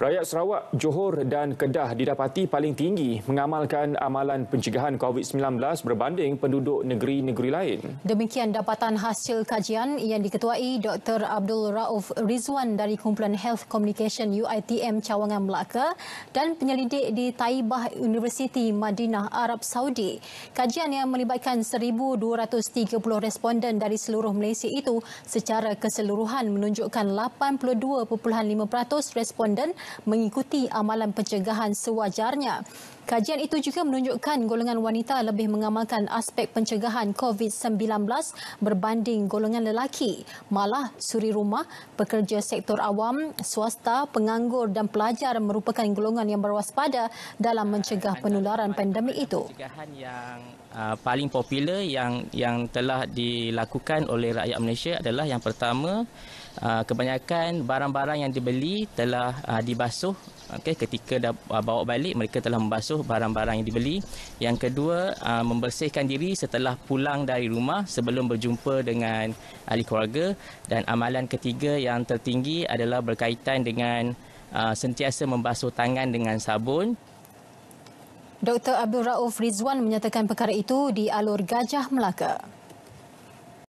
Rakyat Sarawak, Johor dan Kedah didapati paling tinggi mengamalkan amalan pencegahan COVID-19 berbanding penduduk negeri-negeri lain. Demikian dapatan hasil kajian yang diketuai Dr. Abdul Rauf Rizwan dari Kumpulan Health Communication UITM Cawangan Melaka dan penyelidik di Taibah University Madinah Arab Saudi. Kajian yang melibatkan 1,230 responden dari seluruh Malaysia itu secara keseluruhan menunjukkan 82.5% responden mengikuti amalan pencegahan sewajarnya. Kajian itu juga menunjukkan golongan wanita lebih mengamalkan aspek pencegahan COVID-19 berbanding golongan lelaki. Malah, suri rumah, pekerja sektor awam, swasta, penganggur dan pelajar merupakan golongan yang berwaspada dalam mencegah penularan pandemik itu. Pencegahan yang uh, paling popular yang yang telah dilakukan oleh rakyat Malaysia adalah yang pertama, uh, kebanyakan barang-barang yang dibeli telah uh, dibasuh okay. ketika dah uh, bawa balik mereka telah membasuh barang-barang yang dibeli yang kedua uh, membersihkan diri setelah pulang dari rumah sebelum berjumpa dengan ahli keluarga dan amalan ketiga yang tertinggi adalah berkaitan dengan uh, sentiasa membasuh tangan dengan sabun Dr Abdul Rauf Rizwan menyatakan perkara itu di alur Gajah Melaka